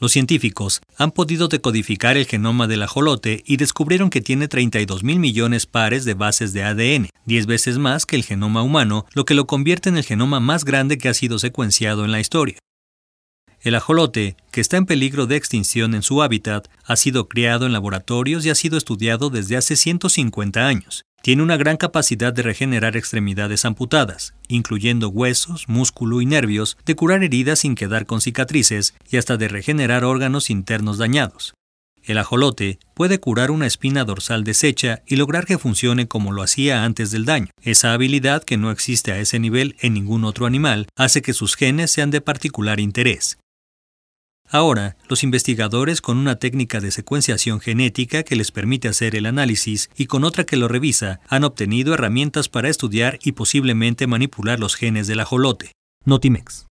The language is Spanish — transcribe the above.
Los científicos han podido decodificar el genoma del ajolote y descubrieron que tiene 32 mil millones pares de bases de ADN, 10 veces más que el genoma humano, lo que lo convierte en el genoma más grande que ha sido secuenciado en la historia. El ajolote, que está en peligro de extinción en su hábitat, ha sido criado en laboratorios y ha sido estudiado desde hace 150 años. Tiene una gran capacidad de regenerar extremidades amputadas, incluyendo huesos, músculo y nervios, de curar heridas sin quedar con cicatrices y hasta de regenerar órganos internos dañados. El ajolote puede curar una espina dorsal deshecha y lograr que funcione como lo hacía antes del daño. Esa habilidad, que no existe a ese nivel en ningún otro animal, hace que sus genes sean de particular interés. Ahora, los investigadores con una técnica de secuenciación genética que les permite hacer el análisis y con otra que lo revisa, han obtenido herramientas para estudiar y posiblemente manipular los genes del ajolote. Notimex.